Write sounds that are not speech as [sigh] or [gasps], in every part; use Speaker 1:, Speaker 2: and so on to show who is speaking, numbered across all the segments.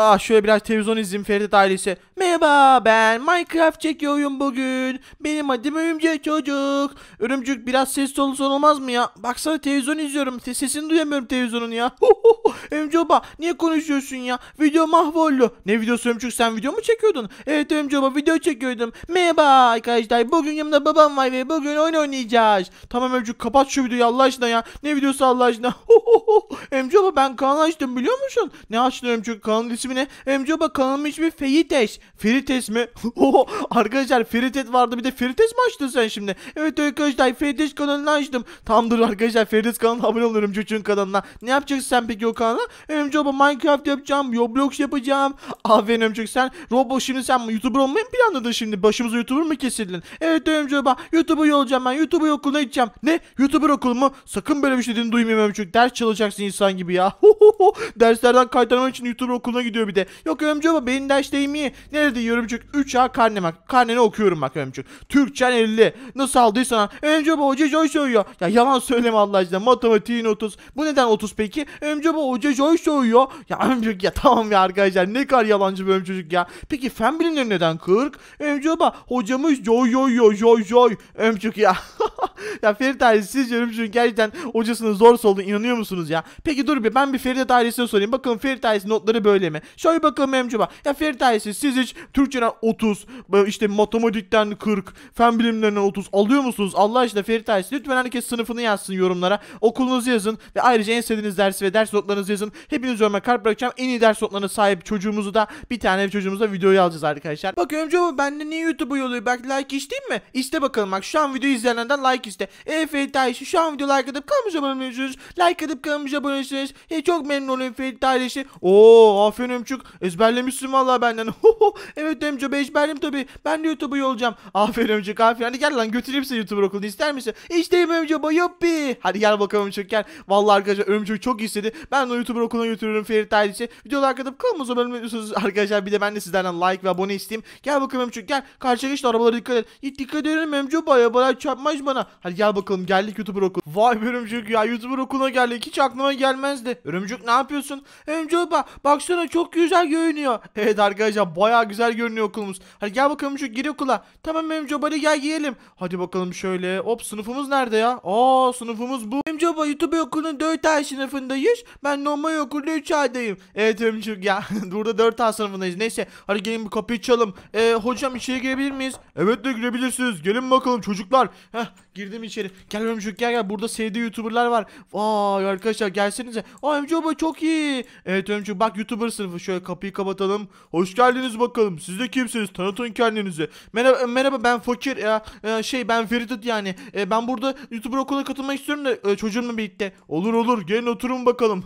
Speaker 1: Ah şöyle biraz televizyon izleyeyim Ferdet ailesi. Merhaba ben Minecraft çekiyorum bugün. Benim adım Örümcek Çocuk. Örümcek biraz ses olursa olmaz mı ya? Baksana televizyon izliyorum. Sesini duyamıyorum televizyonun ya. Örümcek baba niye konuşuyorsun ya? Video mahvoldu. Ne videosu Örümcek sen video mu çekiyordun? Evet Örümcek baba video çekiyordum. Merhaba arkadaşlar bugün yanımda babam var ve bugün oyun oynayacağız. Tamam Örümcek kapat şu videoyu Allah aşkına ya. Ne videosu Allah aşkına. Örümcek baba ben kanal açtım biliyor musun? Ne açtın Örümcek kanal ismini. Amca bak kanalımın ismi Ferites. Ferites mi? [laughs] Oho, arkadaşlar Ferites vardı bir de Ferites mi açtın sen şimdi? Evet arkadaşlar Ferites kanalını açtım. Tamdır arkadaşlar Ferites kanalına abone olurum çocuğun kanalına. Ne yapacaksın sen peki o kanala? Amca bak Minecraft yapacağım. Roblox yapacağım. Aferin amca sen. Roblox şimdi sen YouTuber olmayı mı planladın şimdi? Başımıza YouTuber mı kesildin? Evet amca bak YouTuber olacağım ben. YouTuber okuluna gideceğim. Ne? YouTuber okulu mu? Sakın böyle bir şey dediğini duymayayım amca. Ders çalacaksın insan gibi ya. [laughs] Derslerden kaytarmak için YouTuber okuluna gidiyorum gidiyor bir de. Yok ömcü baba benim ders iyi. Nerede yiyorum çünkü 3 A karne bak. Karneni okuyorum bak ömcü. Türkçen 50. Nasıl aldıysan ömcü baba hoca Joy söylüyor. Ya yalan söyleme Allah aşkına. Matematiğin 30. Bu neden 30 peki? Ömcü baba hoca Joy söylüyor. Ya ömcü ya tamam ya arkadaşlar ne kadar yalancı bir ömcücük ya. Peki fen bilimleri neden 40? Ömcü baba hocamız Joy Joy Joy Joy Joy. Ömcük ya. [laughs] ya Ferit ailesi sizce ömcücük gerçekten hocasının zor solduğunu inanıyor musunuz ya? Peki dur bir ben bir Ferit ailesine sorayım. Bakın Ferit ailesi notları böyle mi? Şöyle bakalım Emcoba. Ya Ferit ailesi siz hiç Türkçeden 30, işte matematikten 40, fen bilimlerinden 30 alıyor musunuz? Allah aşkına Ferit ailesi lütfen herkes sınıfını yazsın yorumlara. Okulunuzu yazın ve ayrıca en sevdiğiniz dersi ve ders notlarınızı yazın. Hepiniz yoruma kalp bırakacağım. En iyi ders notlarına sahip çocuğumuzu da bir tane çocuğumuza videoyu alacağız arkadaşlar. Bakın Emcoba bende niye YouTube'a yolluyor? Belki like isteyeyim mi? İste bakalım bak şu an video izleyenlerden like iste. E Ferit ailesi şu an video like atıp kalmış abone olmuyorsunuz. Like atıp kalmış abone olmuyorsunuz. E, çok memnun oluyorum Ferit ailesi. Oo aferin Ömçük ezberlemişsin vallahi benden. [laughs] evet Demco ben ezberledim tabi. Ben de YouTube'u olacağım. [laughs] Aferin Örümcük aferin. Hadi gel lan götüreyim seni YouTuber okuluna ister misin? İsteyim Örümcük Bey yuppi. Hadi gel bakalım Ömçük gel. Vallahi arkadaşlar Örümcük çok istedi. Ben de YouTuber okuluna götürürüm Ferit Ailesi. Videolar katıp kalmaz bölümünüzsünüz arkadaşlar. Bir de ben de sizlerden like ve abone isteyeyim. Gel bakalım Ömçük gel. Karşıya geçti arabalara dikkat et. Git dikkat edin Örümcük Bey'e bana çarpmaz bana. Hadi gel bakalım geldik YouTuber okul. Vay Ömçük ya YouTuber okuluna geldik. Hiç aklıma gelmezdi. Ömçük ne yapıyorsun? Örümcük bak baksana çok çok güzel görünüyor. Evet arkadaşlar baya güzel görünüyor okulumuz. Hadi gel bakalım şu gir okula. Tamam Memco bari gel giyelim. Hadi bakalım şöyle. Hop sınıfımız nerede ya? Aa sınıfımız bu. Memco YouTube okulunun 4A sınıfındayız. Ben normal okulda 3A'dayım. Evet Memco ya [laughs] burada 4A sınıfındayız. Neyse hadi gelin bir kapıyı çalalım. Ee, hocam içeri girebilir miyiz? Evet de girebilirsiniz. Gelin bakalım çocuklar. Heh girdim içeri. Gel Memco gel gel. Burada sevdiği YouTuber'lar var. Vay arkadaşlar gelsenize. Aa Memco çok iyi. Evet Memco bak YouTuber sınıfı şöyle kapıyı kapatalım. Hoş geldiniz bakalım. Siz de kimsiniz? Tanıtın kendinizi. Merhaba, merhaba ben fakir ya. Ee, şey ben Feridit yani. Ee, ben burada YouTuber okula katılmak istiyorum da e, çocuğumla birlikte. Olur olur gelin oturun bakalım.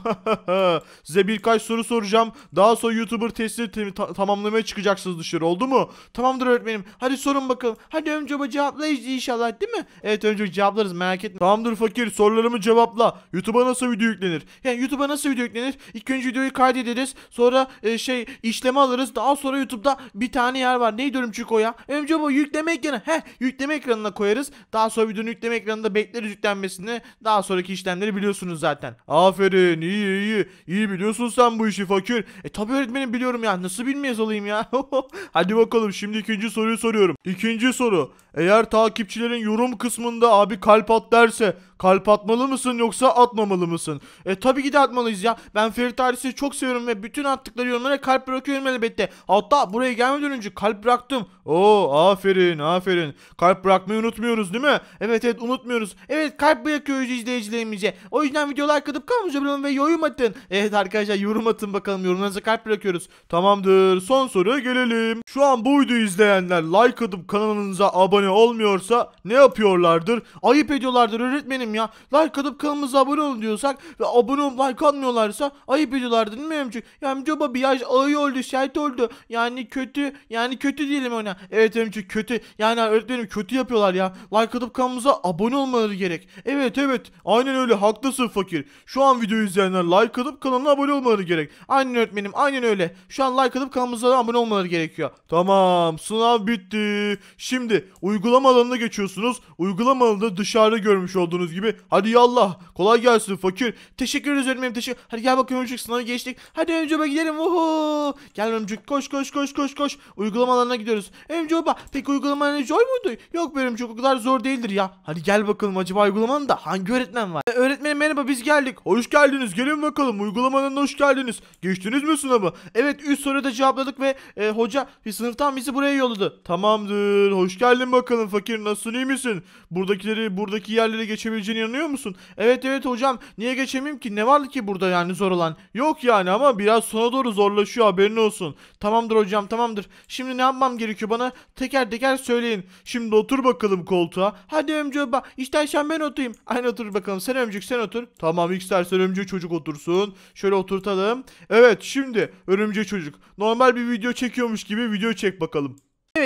Speaker 1: [laughs] Size birkaç soru soracağım. Daha sonra YouTuber testini ta tamamlamaya çıkacaksınız dışarı oldu mu? Tamamdır öğretmenim. Hadi sorun bakalım. Hadi önce bu cevaplayız inşallah değil mi? Evet önce cevaplarız merak etme. Tamamdır fakir sorularımı cevapla. YouTube'a nasıl video yüklenir? Yani YouTube'a nasıl video yüklenir? İlk önce videoyu kaydederiz. Sonra Bunlara e, şey işleme alırız. Daha sonra YouTube'da bir tane yer var. Neydi örümcük o ya? Önce bu yükleme ekranı. Heh yükleme ekranına koyarız. Daha sonra videonun yükleme ekranında bekleriz yüklenmesini. Daha sonraki işlemleri biliyorsunuz zaten. Aferin iyi iyi. İyi biliyorsun sen bu işi fakir. E tabi öğretmenim biliyorum ya. Nasıl bilmez olayım ya. [laughs] Hadi bakalım şimdi ikinci soruyu soruyorum. İkinci soru. Eğer takipçilerin yorum kısmında abi kalp at derse Kalp atmalı mısın yoksa atmamalı mısın? E tabii ki de atmalıyız ya. Ben Ferit ailesini çok seviyorum ve bütün attıkları yorumlara kalp bırakıyorum elbette. Hatta buraya gelmeden önce kalp bıraktım. Oo aferin aferin. Kalp bırakmayı unutmuyoruz değil mi? Evet evet unutmuyoruz. Evet kalp bırakıyoruz izleyicilerimize. O yüzden videolar like atıp kalmayacak ve yorum atın. Evet arkadaşlar yorum atın bakalım yorumlarınıza kalp bırakıyoruz. Tamamdır son soruya gelelim. Şu an bu videoyu izleyenler like atıp kanalınıza abone olmuyorsa ne yapıyorlardır? Ayıp ediyorlardır öğretmenim gidelim ya. Like atıp kanalımıza abone olun diyorsak ve abone olup like atmıyorlarsa ayıp ediyorlar değil mi amca? Ya amca baba ya ayı oldu şahit oldu. Yani kötü yani kötü diyelim ona. Evet amca kötü yani öğretmenim kötü yapıyorlar ya. Like atıp kanalımıza abone olmaları gerek. Evet evet aynen öyle haklısın fakir. Şu an videoyu izleyenler like atıp kanalına abone olmaları gerek. Aynen öğretmenim aynen öyle. Şu an like atıp kanalımıza abone olmaları gerekiyor. Tamam sınav bitti. Şimdi uygulama alanına geçiyorsunuz. Uygulama alanında dışarıda görmüş olduğunuz gibi gibi. Hadi yallah. Kolay gelsin fakir. Teşekkür ederiz öğretmenim. Teşekkür. Hadi gel bakalım ömcük sınavı geçtik. Hadi ömcüğe gidelim. Oho. Gel ömcük koş koş koş koş koş. Uygulamalarına gidiyoruz. Ömcüğe bak. Peki uygulamalarına zor muydu? Yok benim ömcük o kadar zor değildir ya. Hadi gel bakalım acaba uygulamanın da hangi öğretmen var? E, öğretmenim merhaba biz geldik. Hoş geldiniz. Gelin bakalım. Uygulamanın hoş geldiniz. Geçtiniz mi sınavı? Evet 3 soruyu da cevapladık ve e, hoca bir sınıftan bizi buraya yolladı. Tamamdır. Hoş geldin bakalım fakir. Nasılsın iyi misin? Buradakileri buradaki yerlere geçebilecek geçebileceğine inanıyor musun? Evet evet hocam niye geçemeyim ki ne var ki burada yani zor olan? Yok yani ama biraz sona doğru zorlaşıyor haberin olsun. Tamamdır hocam tamamdır. Şimdi ne yapmam gerekiyor bana teker teker söyleyin. Şimdi otur bakalım koltuğa. Hadi ömcü bak istersen ben oturayım. Aynı otur bakalım sen ömcük sen otur. Tamam istersen örümcek çocuk otursun. Şöyle oturtalım. Evet şimdi örümcek çocuk. Normal bir video çekiyormuş gibi video çek bakalım.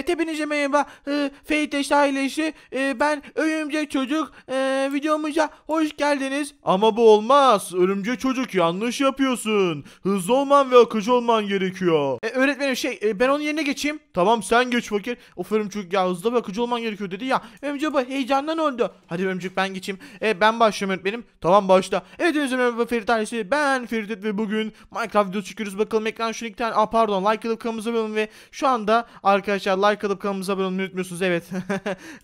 Speaker 1: Evet hepinize merhaba. E, Feyteş ailesi. E, ben Örümcek Çocuk. E, videomuza hoş geldiniz. Ama bu olmaz. Örümcek Çocuk yanlış yapıyorsun. Hızlı olman ve akıcı olman gerekiyor. E, öğretmenim şey e, ben onun yerine geçeyim. Tamam sen geç fakir. O Örümcek ya hızlı ve akıcı olman gerekiyor dedi ya. Örümcek bu heyecandan öldü. Hadi Örümcek ben geçeyim. E, ben başlıyorum öğretmenim. Tamam başla. Evet hepinize merhaba Ferit ailesi. Ben Ferit ve bugün Minecraft videosu çıkıyoruz. Bakalım ekran şu linkten. Aa pardon like alıp kanalımıza ve şu anda arkadaşlar like like atıp kanalımıza abone olmayı unutmuyorsunuz. Evet. [laughs]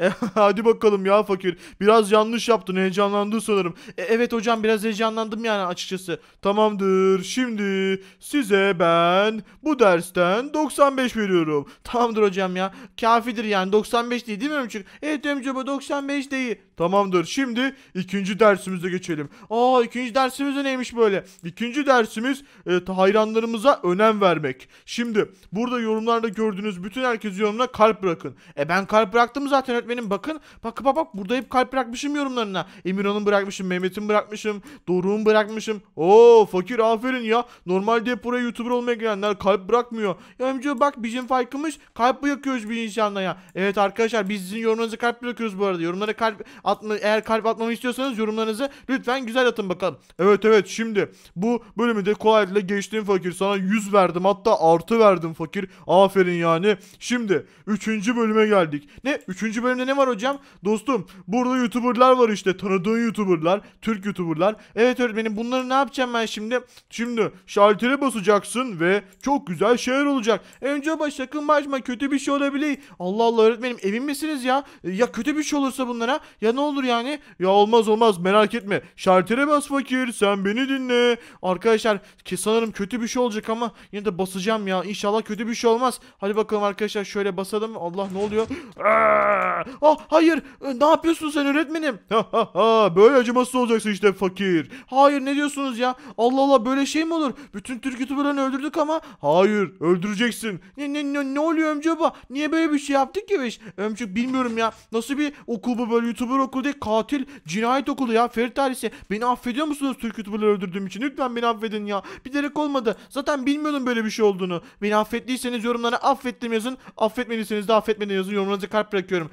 Speaker 1: E, hadi bakalım ya fakir. Biraz yanlış yaptın. Heyecanlandın sanırım. E, evet hocam biraz heyecanlandım yani açıkçası. Tamamdır. Şimdi size ben bu dersten 95 veriyorum. Tamamdır hocam ya. Kafidir yani. 95 değil değil mi Ömçük? Evet Ömçük 95 değil. Tamamdır. Şimdi ikinci dersimize geçelim. Aa ikinci dersimiz de neymiş böyle? İkinci dersimiz e, hayranlarımıza önem vermek. Şimdi burada yorumlarda gördüğünüz bütün herkes yorumuna kalp bırakın. E ben kalp bıraktım zaten öğretmenim bakın. Bak bak bak burada hep kalp bırakmışım yorumlarına. Emirhan'ın bırakmışım, Mehmet'in bırakmışım, Doruk'un bırakmışım. Oo fakir aferin ya. Normalde hep buraya YouTuber olmaya gelenler kalp bırakmıyor. Ya amca bak bizim farkımız kalp bırakıyoruz bir insanla ya. Evet arkadaşlar biz sizin yorumlarınıza kalp bırakıyoruz bu arada. Yorumlara kalp atma, eğer kalp atmamı istiyorsanız yorumlarınızı lütfen güzel atın bakalım. Evet evet şimdi bu bölümü de kolaylıkla geçtim fakir. Sana 100 verdim hatta artı verdim fakir. Aferin yani. Şimdi 3. bölüme geldik. Ne? 3. bölümde ne var hocam? Dostum burada youtuberlar var işte. Tanıdığın youtuberlar. Türk youtuberlar. Evet öğretmenim bunları ne yapacağım ben şimdi? Şimdi şaltere basacaksın ve çok güzel şeyler olacak. Önce baş sakın başma kötü bir şey olabilir. Allah Allah öğretmenim emin misiniz ya? Ya kötü bir şey olursa bunlara ya ne olur yani? Ya olmaz olmaz merak etme. Şartere bas fakir sen beni dinle. Arkadaşlar ki sanırım kötü bir şey olacak ama yine de basacağım ya. İnşallah kötü bir şey olmaz. Hadi bakalım arkadaşlar şöyle basalım. Allah ne oluyor? Aa, ah hayır ee, ne yapıyorsun sen öğretmenim? Ha ha böyle acımasız olacaksın işte fakir. Hayır ne diyorsunuz ya? Allah Allah böyle şey mi olur? Bütün Türk YouTuber'larını öldürdük ama hayır öldüreceksin. Ne, ne, ne, ne oluyor amca baba? Niye böyle bir şey yaptık ki biz? Ömcük bilmiyorum ya. Nasıl bir okul bu böyle YouTuber okuldaki katil cinayet okulu ya Ferit ailesi. Beni affediyor musunuz Türk YouTuber'ları öldürdüğüm için? Lütfen beni affedin ya. bir derek olmadı. Zaten bilmiyordum böyle bir şey olduğunu. Beni affettiyseniz yorumlara affettim yazın. Affetmediyseniz de affetmedin yazın. Yorumlarınıza kalp bırakıyorum.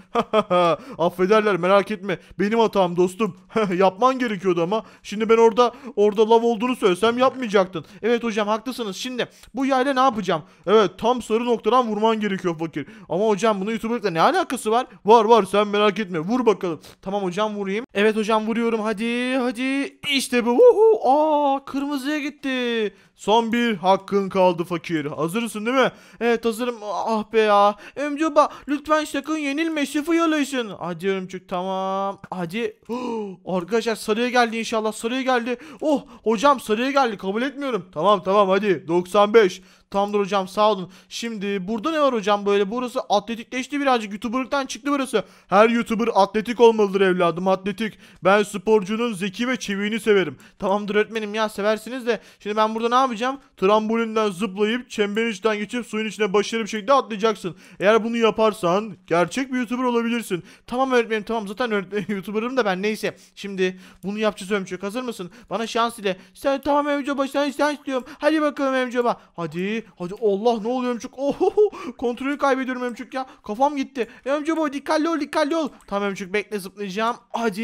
Speaker 1: [laughs] Affederler merak etme. Benim hatam dostum. [laughs] Yapman gerekiyordu ama. Şimdi ben orada orada lav olduğunu söylesem yapmayacaktın. Evet hocam haklısınız. Şimdi bu yayla ne yapacağım? Evet tam sarı noktadan vurman gerekiyor fakir. Ama hocam bunu YouTuber'lıkla ne alakası var? Var var sen merak etme. Vur bakalım. Tamam hocam vurayım. Evet hocam vuruyorum hadi hadi. İşte bu. Uhu. Aa kırmızıya gitti. Son bir hakkın kaldı fakir. Hazırsın değil mi? Evet hazırım. Ah be ya. Ömcüba lütfen sakın yenilme. Sıfır yalaşın. Hadi örümcük tamam. Hadi. [gasps] Arkadaşlar sarıya geldi inşallah. Sarıya geldi. Oh hocam sarıya geldi. Kabul etmiyorum. Tamam tamam hadi. 95. Tamamdır hocam sağ olun. Şimdi burada ne var hocam böyle? Burası atletikleşti birazcık. Youtuberlıktan çıktı burası. Her Youtuber atletik olmalıdır evladım atletik. Ben sporcunun zeki ve çeviğini severim. Tamamdır öğretmenim ya seversiniz de. Şimdi ben burada ne yapacağım? Trambolinden zıplayıp çemberin içinden geçip suyun içine başarılı bir şekilde atlayacaksın. Eğer bunu yaparsan gerçek bir Youtuber olabilirsin. Tamam öğretmenim tamam zaten öğretmenim [laughs] Youtuber'ım da ben neyse. Şimdi bunu yapacağız Ömçök hazır mısın? Bana şans ile. Sen tamam ömçü sen, sen istiyorum. Hadi bakalım Ömçöba. Hadi Hadi Allah ne oluyor Emçuk? Oho kontrolü kaybediyorum Emçuk ya. Kafam gitti. Emçuk bu dikkatli ol dikkatli ol. Tamam Emçuk bekle zıplayacağım. Hadi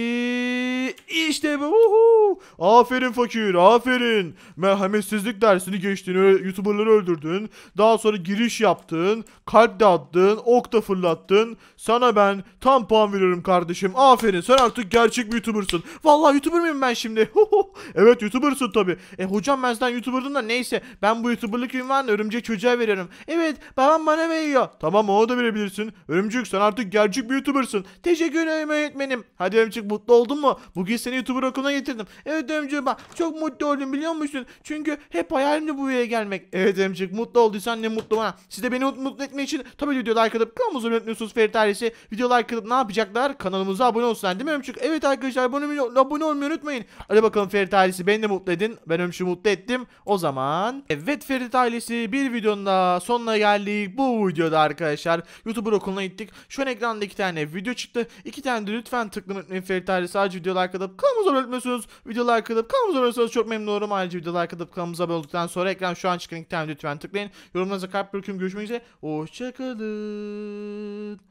Speaker 1: işte bu. Uhu. Aferin fakir aferin. Merhametsizlik dersini geçtin. Youtuberları öldürdün. Daha sonra giriş yaptın. Kalp de attın. Ok da fırlattın. Sana ben tam puan veriyorum kardeşim. Aferin sen artık gerçek bir Youtubersın. Vallahi Youtuber miyim ben şimdi? [laughs] evet Youtubersın tabi. E hocam ben sizden Youtuber'dım da neyse. Ben bu Youtuber'lık ünvanı Lan örümcek çocuğa veriyorum. Evet babam bana veriyor. Tamam ona da verebilirsin. Örümcek sen artık gerçek bir YouTuber'sın. Teşekkür ederim öğretmenim. Hadi örümcek mutlu oldun mu? Bugün seni YouTuber okuluna getirdim. Evet örümcek bak çok mutlu oldum biliyor musun? Çünkü hep hayalimdi bu yere gelmek. Evet örümcek mutlu olduysan ne mutlu bana. Siz de beni mutlu etmek için tabii videoyu like atıp kanalımıza abone unutmuyorsunuz Ferit ailesi. Videoyu like atıp ne yapacaklar? Kanalımıza abone olsunlar değil mi örümcek? Evet arkadaşlar abone, abone olmayı unutmayın. Hadi bakalım Ferit ailesi beni de mutlu edin. Ben örümceği mutlu ettim. O zaman evet Ferit ailesi ailesi bir videonun daha sonuna geldik. Bu videoda arkadaşlar YouTuber okuluna gittik. Şu an ekranda iki tane video çıktı. İki tane de lütfen tıklamayı unutmayın. Ferit aile sadece videolar kalıp kanalımıza abone olmuyorsunuz. Videolar kalıp kanalımıza abone olursanız çok memnun olurum. Ayrıca videolar kalıp kanalımıza abone olduktan sonra ekran şu an çıkan iki tane lütfen tıklayın. Yorumlarınıza kalp bırakıyorum. Görüşmek üzere. Hoşçakalın.